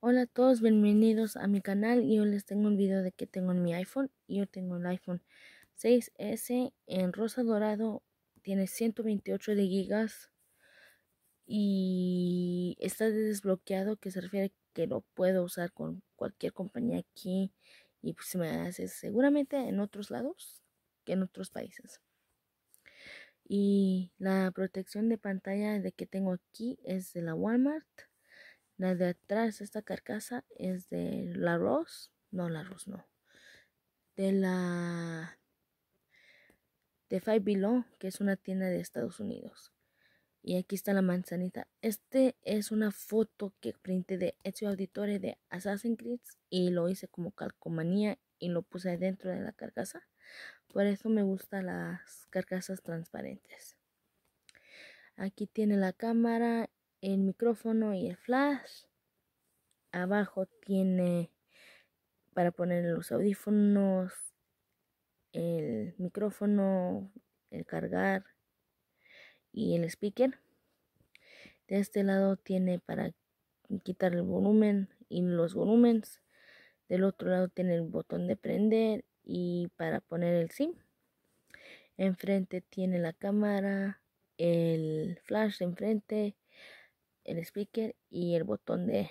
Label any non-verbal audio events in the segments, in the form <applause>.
Hola a todos, bienvenidos a mi canal y hoy les tengo un video de que tengo en mi iPhone. Yo tengo el iPhone 6S en rosa dorado, tiene 128 de gigas y está desbloqueado que se refiere que lo puedo usar con cualquier compañía aquí y pues se me hace seguramente en otros lados que en otros países. Y la protección de pantalla de que tengo aquí es de la Walmart la de atrás, esta carcasa es de la Rose. No, la Rose no. De la. De Five Below, que es una tienda de Estados Unidos. Y aquí está la manzanita. Este es una foto que printé de Ezio Auditore de Assassin's Creed. Y lo hice como calcomanía y lo puse dentro de la carcasa. Por eso me gustan las carcasas transparentes. Aquí tiene la cámara el micrófono y el flash. Abajo tiene para poner los audífonos, el micrófono, el cargar y el speaker. De este lado tiene para quitar el volumen y los volúmenes. Del otro lado tiene el botón de prender y para poner el SIM. Enfrente tiene la cámara, el flash enfrente el speaker y el botón de,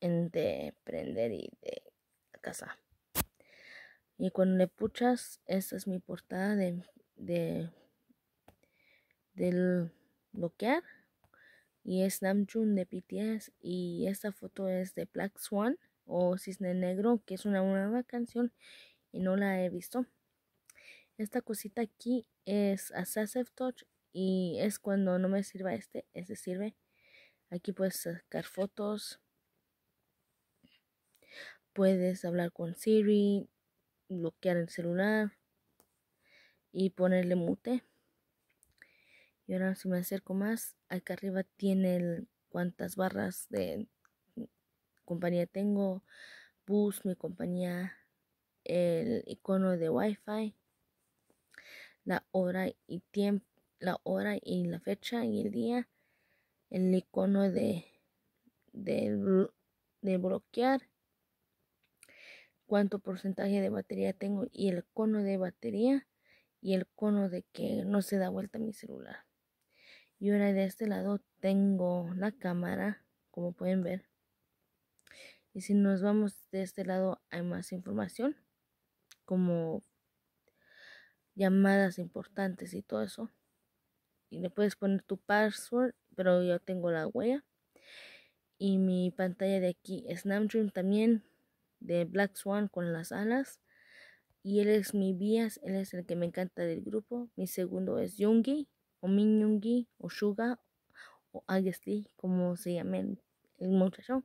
de prender y de casa. Y cuando le puchas, esta es mi portada de, de del bloquear. Y es Namjoon de BTS. Y esta foto es de Black Swan o Cisne Negro, que es una nueva canción y no la he visto. Esta cosita aquí es Assassin Touch y es cuando no me sirva este, este sirve. Aquí puedes sacar fotos. Puedes hablar con Siri, bloquear el celular y ponerle mute. Y ahora si me acerco más, acá arriba tiene cuántas barras de compañía tengo, bus, mi compañía, el icono de Wi-Fi, la hora y tiempo, la hora y la fecha y el día el icono de, de, bloquear cuánto porcentaje de batería tengo y el cono de batería y el cono de que no se da vuelta mi celular. Y ahora de este lado tengo la cámara, como pueden ver. Y si nos vamos de este lado hay más información, como llamadas importantes y todo eso. Y le puedes poner tu password pero yo tengo la huella. Y mi pantalla de aquí, es Namjoon también, de Black Swan con las alas. Y él es mi Bias, él es el que me encanta del grupo. Mi segundo es Yoongi. o Min Yungi, o Suga, o D. como se llame el, el muchacho.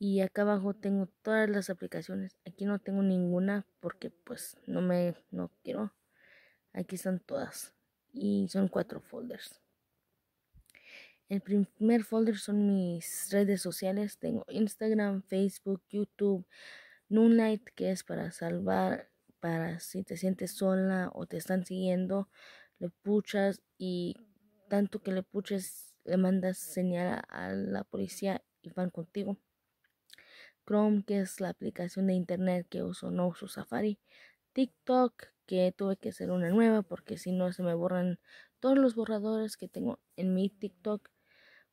Y acá abajo tengo todas las aplicaciones. Aquí no tengo ninguna porque pues no me no quiero. Aquí están todas. Y son cuatro folders. El primer folder son mis redes sociales. Tengo Instagram, Facebook, YouTube, Noonlight, que es para salvar, para si te sientes sola o te están siguiendo, le puchas y tanto que le puches, le mandas señal a la policía y van contigo. Chrome, que es la aplicación de internet que uso, no uso Safari. TikTok, que tuve que hacer una nueva porque si no se me borran todos los borradores que tengo en mi TikTok.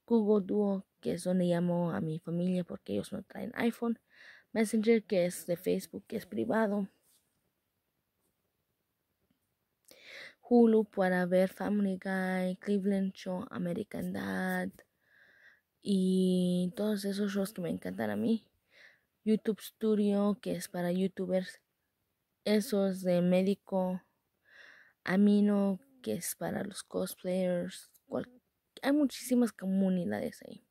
Google Duo, que es donde llamo a mi familia porque ellos no traen iPhone, Messenger, que es de Facebook, que es privado, Hulu para ver Family Guy, Cleveland Show, American Dad y todos esos shows que me encantan a mí. YouTube Studio, que es para youtubers. Esos de médico. Amino, que es para los cosplayers hay muchísimas comunidades ahí.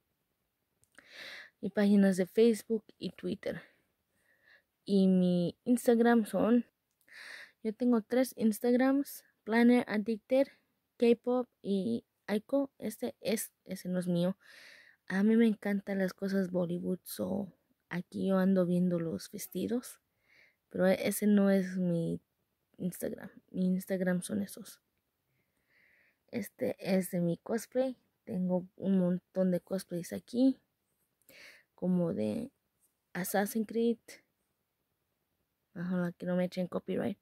Y páginas de Facebook y Twitter. Y mi Instagram son. Yo tengo tres Instagrams: Planner Addicted, K-pop y Aiko. Este es, ese no es mío. A mí me encantan las cosas Bollywood, so aquí yo ando viendo los vestidos. Pero ese no es mi Instagram. Mi Instagram son esos. Este es de mi cosplay. Tengo un montón de cosplays aquí, como de Assassin's Creed. la que no me echen copyright.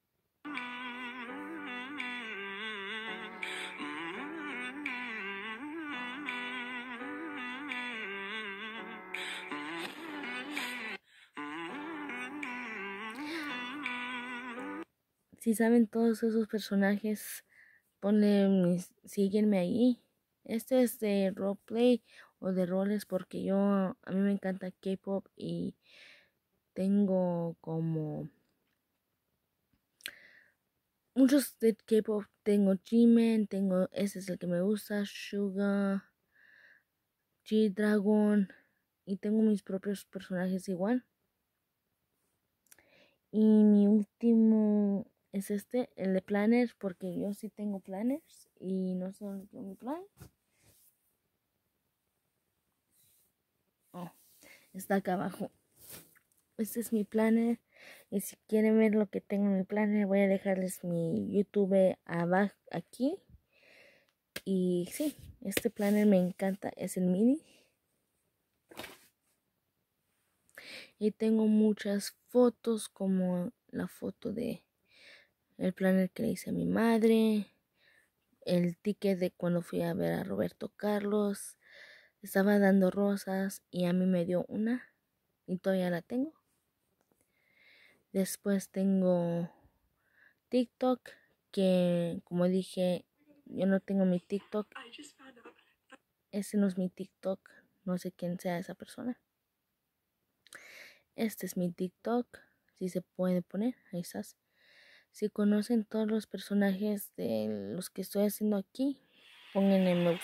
si saben todos esos personajes, ponle, síguenme ahí este es de roleplay o de roles porque yo a mí me encanta K-pop y tengo como muchos de K-pop. Tengo Jimin, tengo ese es el que me gusta, Suga, G-Dragon y tengo mis propios personajes igual. Y mi último es este, el de planners, porque yo sí tengo planners y no sé dónde tengo mi plan. Oh, está acá abajo. Este es mi planner. Eh. Y si quieren ver lo que tengo en mi planner, eh, voy a dejarles mi YouTube abajo aquí. Y sí, este planner eh, me encanta. Es el mini. Y tengo muchas fotos como la foto de el planner que le hice a mi madre el ticket de cuando fui a ver a Roberto Carlos. Estaba dando rosas y a mí me dio una y todavía la tengo. Después tengo TikTok, que como dije, yo no tengo mi TikTok. Ese no es mi TikTok, no sé quién sea esa persona. Este es mi TikTok, si se puede poner, ahí estás. Si conocen todos los personajes de los que estoy haciendo aquí, pongan en me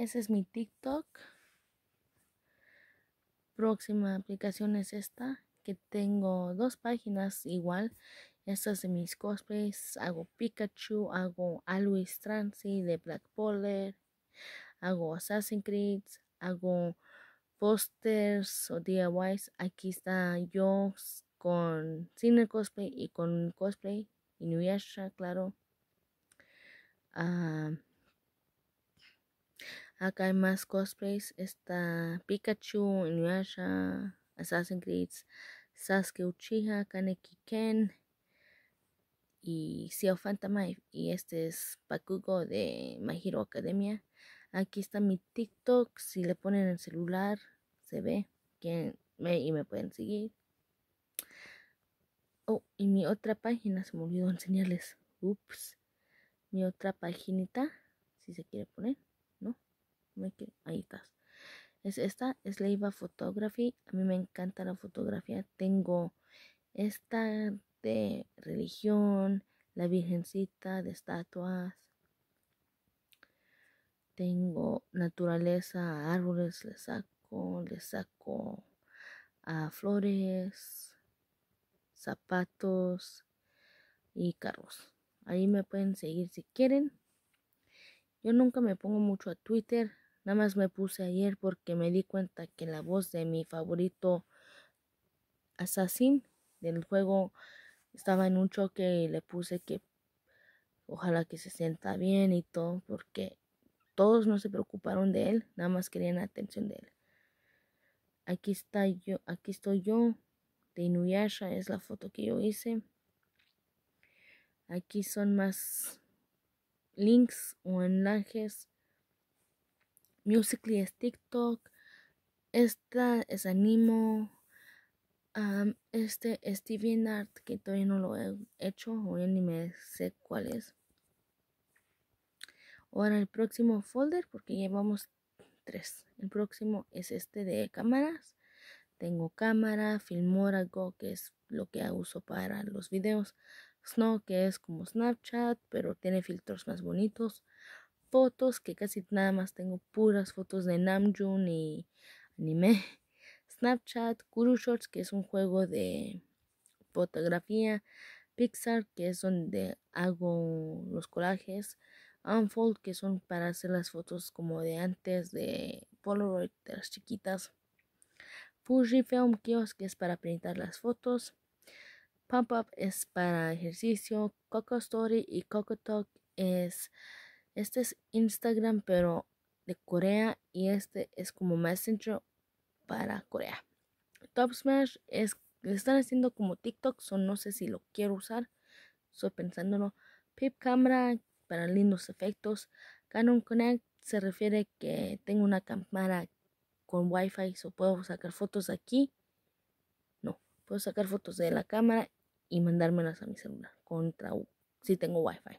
Ese es mi TikTok. Próxima aplicación es esta, que tengo dos páginas igual. Estas de mis cosplays. Hago Pikachu, hago Alois Transi de Black Polar, hago Assassin's Creed, hago posters o DIYs. Aquí está yo con cine cosplay y con cosplay. y Inuyasha, claro. Ah, Acá hay más cosplays. Está Pikachu, Inuyasha, Assassin's Creed, Sasuke Uchiha, Kaneki Ken y Seo Phantom Y este es Pakugo de My Hero Academia. Aquí está mi TikTok. Si le ponen el celular, se ve y me pueden seguir. Oh, y mi otra página, se me olvidó enseñarles. Ups. Mi otra paginita, si se quiere poner. Ahí estás. Es esta es Leiva Photography. A mí me encanta la fotografía. Tengo esta de religión, la virgencita de estatuas. Tengo naturaleza, árboles, le saco, le saco a flores, zapatos y carros. Ahí me pueden seguir si quieren. Yo nunca me pongo mucho a Twitter, Nada más me puse ayer porque me di cuenta que la voz de mi favorito asesino del juego estaba en un choque y le puse que ojalá que se sienta bien y todo porque todos no se preocuparon de él, nada más querían la atención de él. Aquí está yo, aquí estoy yo de Inuyasha, es la foto que yo hice. Aquí son más links o enlaces Musically es TikTok, esta es Animo, este es Art que todavía no lo he hecho, hoy ni me sé cuál es. Ahora el próximo folder, porque llevamos tres. El próximo es este de cámaras. Tengo cámara, Filmora Go, que es lo que uso para los videos. Snow, que es como Snapchat, pero tiene filtros más bonitos fotos, que casi nada más tengo puras fotos de Namjoon y anime. <laughs> Snapchat, Guru Shorts, que es un juego de fotografía. Pixar, que es donde hago los colajes. Unfold, que son para hacer las fotos como de antes de Polaroid de las chiquitas. Film Kiosk, que es para pintar las fotos. Pump Up es para ejercicio. Coco Story y Coco Talk es este es Instagram, pero de Corea. Y este es como Messenger para Corea. Top Smash es, le están haciendo como TikTok, no sé si lo quiero usar. Estoy pensándolo. Pip Camera para lindos efectos. Canon Connect se refiere que tengo una cámara con Wi-Fi, so puedo sacar fotos aquí. No, puedo sacar fotos de la cámara y mandármelas a mi celular contra si tengo Wi-Fi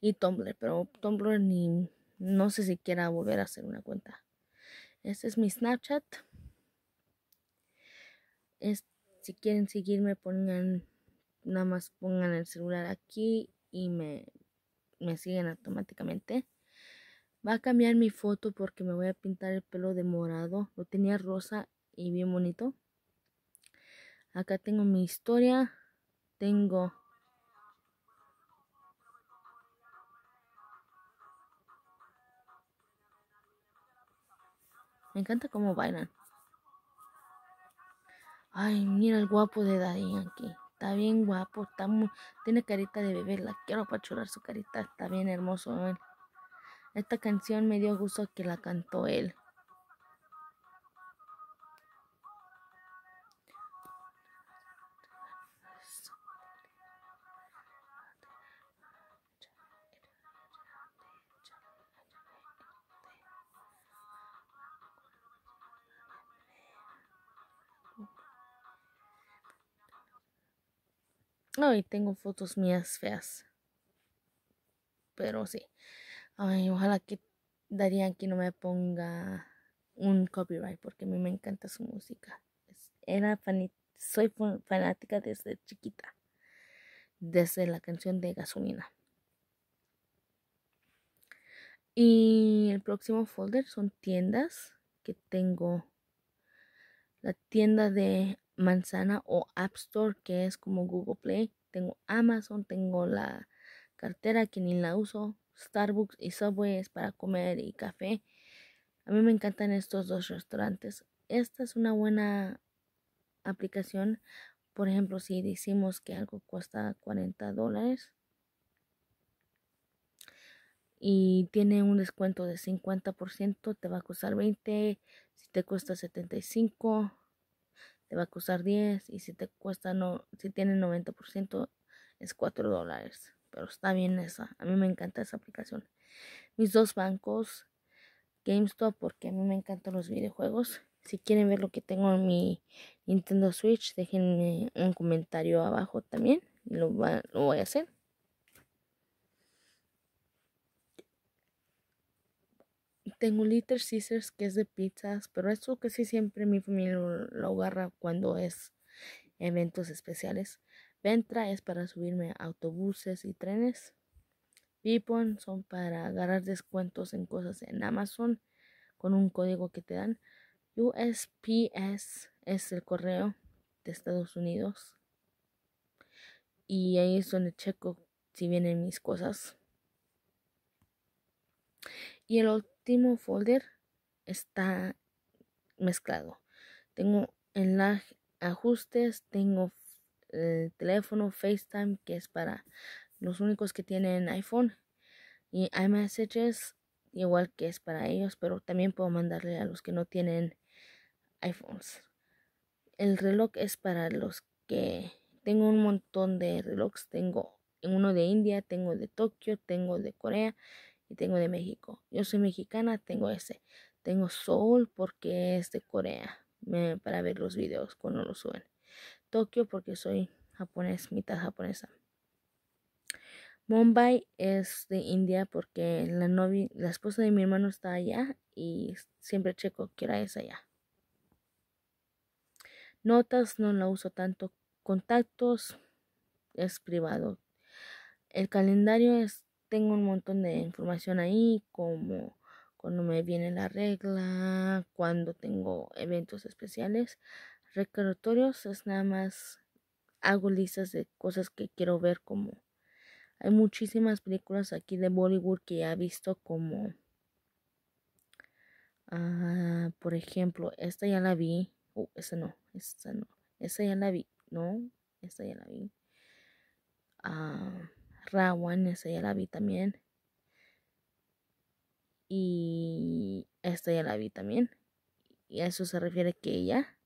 y Tumblr, pero Tumblr ni no sé si quiera volver a hacer una cuenta. Este es mi Snapchat. si quieren seguirme pongan nada más pongan el celular aquí y me, me siguen automáticamente. Va a cambiar mi foto porque me voy a pintar el pelo de morado. Lo tenía rosa y bien bonito. Acá tengo mi historia. Tengo Me encanta cómo bailan. Ay, mira el guapo de Daddy aquí. Está bien guapo, está tiene carita de bebé, la quiero chular su carita, está bien hermoso él. Esta canción me dio gusto que la cantó él. y tengo fotos mías feas. Pero sí. Ay, ojalá que Darían que no me ponga un copyright porque a mí me encanta su música. Era soy fanática desde chiquita. Desde la canción de gasolina. Y el próximo folder son tiendas que tengo. La tienda de manzana o App Store que es como Google Play. Tengo Amazon, tengo la cartera que ni la uso, Starbucks y Subway es para comer y café. A mí me encantan estos dos restaurantes. Esta es una buena aplicación. Por ejemplo, si decimos que algo cuesta 40 dólares y tiene un descuento de 50%, te va a costar 20. Si te cuesta 75, te va a costar 10 y si te cuesta no, si tiene 90% es 4 dólares. Pero está bien esa, a mí me encanta esa aplicación. Mis dos bancos, GameStop porque a mí me encantan los videojuegos. Si quieren ver lo que tengo en mi Nintendo Switch, déjenme un comentario abajo también. Lo, va, lo voy a hacer. tengo Little Scissors que es de pizzas, pero que casi siempre mi familia lo, agarra cuando es eventos especiales. Ventra es para subirme a autobuses y trenes. Vipon son para agarrar descuentos en cosas en Amazon con un código que te dan. USPS es el correo de Estados Unidos. Y ahí es donde checo si vienen mis cosas. Y el otro último folder está mezclado. Tengo enlace, ajustes, tengo el teléfono FaceTime que es para los únicos que tienen iPhone y iMessages igual que es para ellos, pero también puedo mandarle a los que no tienen iPhones. El reloj es para los que tengo un montón de relojes, tengo uno de India, tengo de Tokio, tengo de Corea y tengo de México. Yo soy mexicana, tengo ese. Tengo Seoul porque es de Corea, para ver los videos cuando lo suben. Tokio porque soy japonés, mitad japonesa. Mumbai es de India porque la la esposa de mi hermano está allá y siempre checo que hora es allá. Notas no la uso tanto. Contactos es privado. El calendario es tengo un montón de información ahí, como cuando me viene la regla, cuando tengo eventos especiales. recreatorios es nada más hago listas de cosas que quiero ver como hay muchísimas películas aquí de Bollywood que ya he visto como ah, por ejemplo esta ya la vi uh esta no esta no esa ya la vi no esta ya la vi ah, Rawan, esa ya la vi también. Y esta ya la vi también. Y eso se refiere que ella.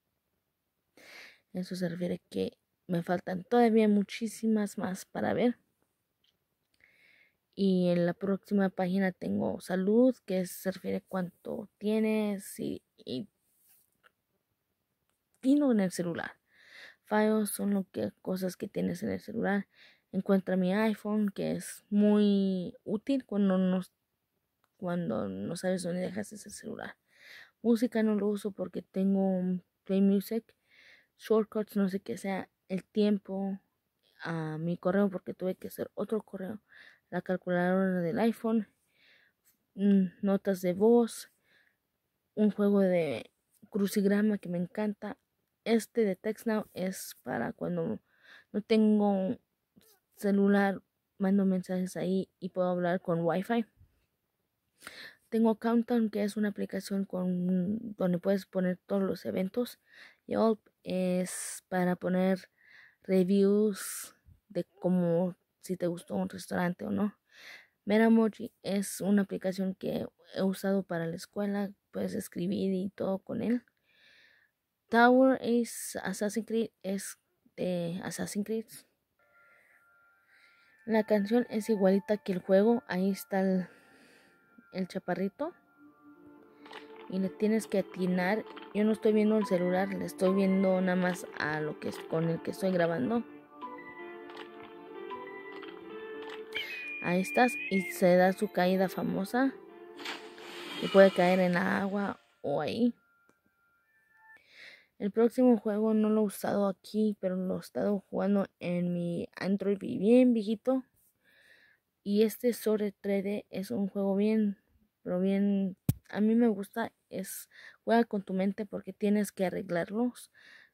Eso se refiere que me faltan todavía muchísimas más para ver. Y en la próxima página tengo salud, que se refiere a cuánto tienes y, y en el celular. Files son lo que cosas que tienes en el celular encuentra mi iPhone, que es muy útil cuando no, cuando no sabes dónde dejas ese celular. Música no lo uso porque tengo Play Music, Shortcuts, no sé qué sea, el tiempo, a ah, mi correo porque tuve que hacer otro correo, la calculadora del iPhone, mm, notas de voz, un juego de crucigrama que me encanta. Este de TextNow es para cuando no tengo celular, mando mensajes ahí y puedo hablar con wifi Tengo Countdown, que es una aplicación con, donde puedes poner todos los eventos. Y Yelp es para poner reviews de cómo si te gustó un restaurante o no. Meramoji es una aplicación que he usado para la escuela, puedes escribir y todo con él. Tower is Assassin's Creed, es de Assassin's Creed. La canción es igualita que el juego. Ahí está el, chaparrito. Y le tienes que atinar. Yo no estoy viendo el celular, le estoy viendo nada más a lo que es con el que estoy grabando. Ahí estás y se da su caída famosa. Y puede caer en agua o ahí. El próximo juego no lo he usado aquí, pero lo he estado jugando en mi Android bien viejito. Y este sobre 3D es un juego bien, pero bien, a mí me gusta, es juega con tu mente porque tienes que arreglarlos.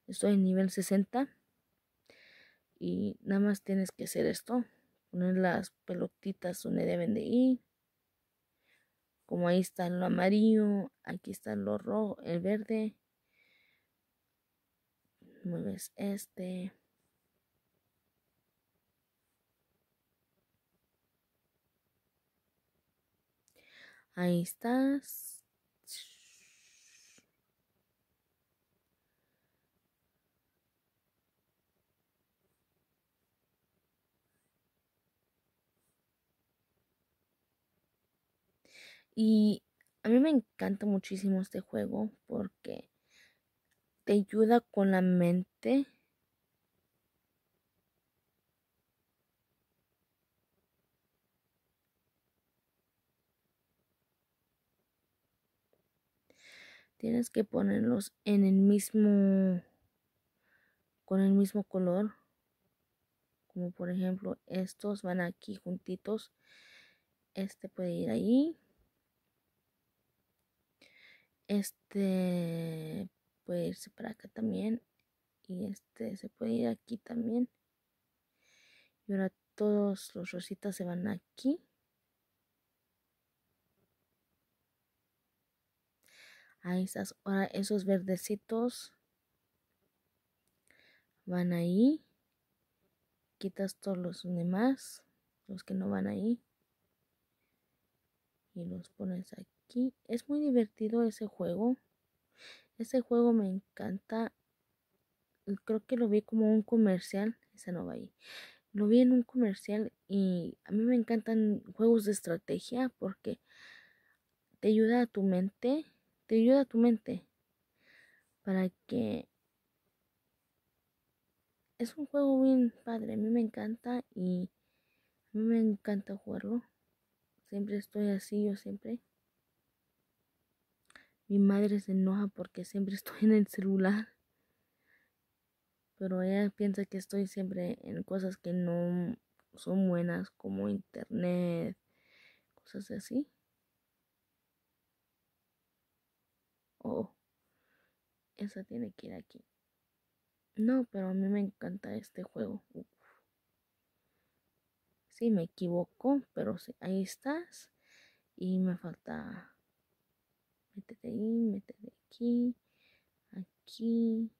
Estoy en nivel 60 y nada más tienes que hacer esto, poner las pelotitas donde deben de ir. Como ahí está lo amarillo, aquí está lo rojo, el verde, mueves este. Ahí estás. Y a mí me encanta muchísimo este juego porque te ayuda con la mente. Tienes que ponerlos en el mismo con el mismo color. Como por ejemplo, estos van aquí juntitos. Este puede ir ahí. Este puede irse para acá también y este se puede ir aquí también y ahora todos los rositas se van aquí ahí esas ahora esos verdecitos van ahí quitas todos los demás los que no van ahí y los pones aquí es muy divertido ese juego ese juego me encanta. Creo que lo vi como un comercial. Esa no ahí. Lo vi en un comercial y a mí me encantan juegos de estrategia porque te ayuda a tu mente. Te ayuda a tu mente. Para que... Es un juego bien padre. A mí me encanta y a mí me encanta jugarlo. Siempre estoy así, yo siempre. Mi madre se enoja porque siempre <laughs> estoy en el celular. Pero ella piensa que estoy siempre en cosas que no son buenas como internet, cosas así. Oh, esa tiene que ir aquí. No, pero a mí me encanta este juego. Uf. Sí, me equivoco, pero sí, ahí estás. Y me falta de ahí, métete aquí, aquí.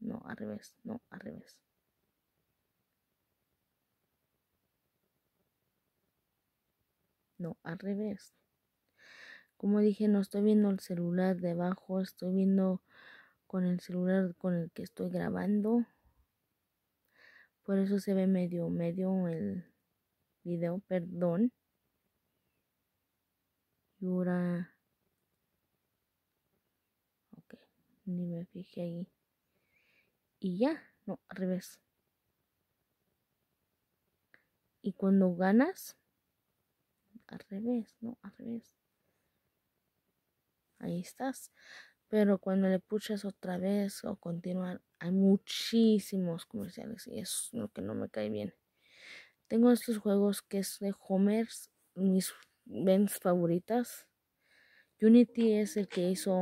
No, al revés, no, al revés. No, al revés. Como dije, no estoy viendo el celular debajo. estoy viendo con el celular con el que estoy grabando. Por eso se ve medio, medio el video, perdón. Y ahora ni me fijé ahí. Y ya, no, al revés. Y cuando ganas, al revés, no, al revés. Ahí estás. Pero cuando le puchas otra vez o continuar, hay muchísimos comerciales y eso es lo que no me cae bien. Tengo estos juegos que es de Homer's, mis bands favoritas. Unity es el que hizo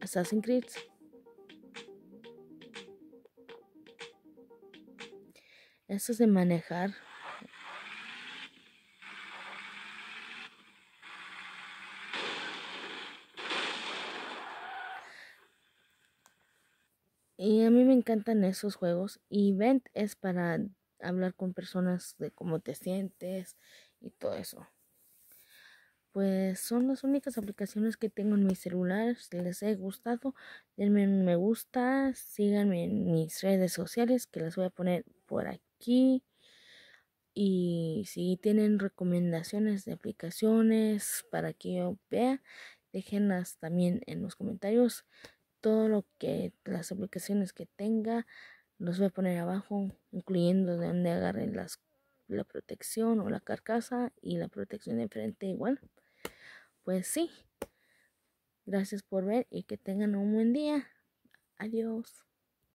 Assassin's Creed. Esto es de manejar. Y a mí me encantan esos juegos. Y Vent es para hablar con personas de cómo te sientes y todo eso pues son las únicas aplicaciones que tengo en mi celular. Si les he gustado, denme un me gusta, síganme en mis redes sociales que las voy a poner por aquí. Y si tienen recomendaciones de aplicaciones para que yo vea, déjenlas también en los comentarios. Todo lo que las aplicaciones que tenga, los voy a poner abajo, incluyendo de donde agarren las, la protección o la carcasa y la protección de frente igual pues sí. Gracias por ver y que tengan un buen día. Adiós.